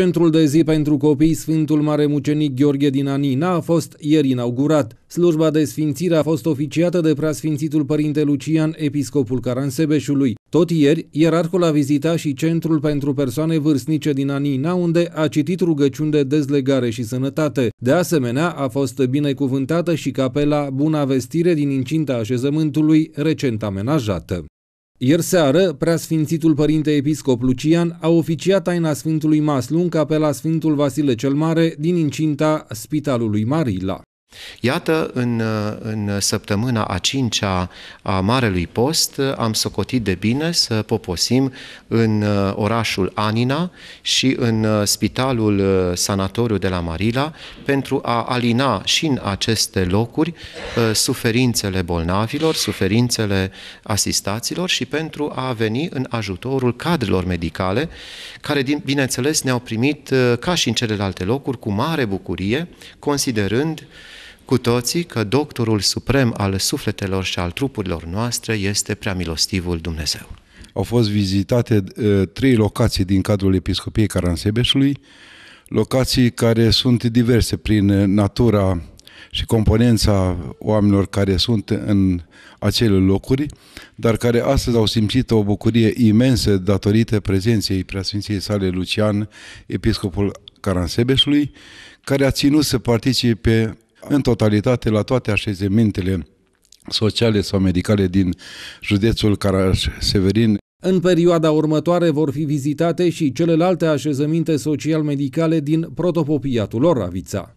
Centrul de zi pentru copii Sfântul Mucenic Gheorghe din Anina a fost ieri inaugurat. Slujba de sfințire a fost oficiată de preasfințitul Părinte Lucian, episcopul Caransebeșului. Tot ieri, ierarhul a vizitat și Centrul pentru Persoane Vârstnice din Anina, unde a citit rugăciuni de dezlegare și sănătate. De asemenea, a fost binecuvântată și capela Buna Vestire din incinta așezământului, recent amenajată. Ieri seară, preasfințitul părinte episcop Lucian a oficiat taina Sfântului Maslun ca pe la Sfântul Vasile cel Mare din incinta Spitalului Marila. Iată, în, în săptămâna a cincea a Marelui Post am socotit de bine să poposim în uh, orașul Anina și în uh, spitalul uh, sanatoriu de la Marila pentru a alina și în aceste locuri suferințele bolnavilor, suferințele asistaților și pentru a veni în ajutorul cadrelor medicale care, bineînțeles, ne-au primit ca și în celelalte locuri cu mare bucurie, considerând cu toții că doctorul suprem al sufletelor și al trupurilor noastre este prea milostivul Dumnezeu. Au fost vizitate uh, trei locații din cadrul Episcopiei Caransebeșului, locații care sunt diverse prin natura și componența oamenilor care sunt în acele locuri, dar care astăzi au simțit o bucurie imensă datorită prezenței preasfinției sale Lucian, episcopul Caransebeșului, care a ținut să participe în totalitate la toate așezementele sociale sau medicale din județul Caraș-Severin. În perioada următoare vor fi vizitate și celelalte așezăminte social-medicale din protopopiatul Oravița.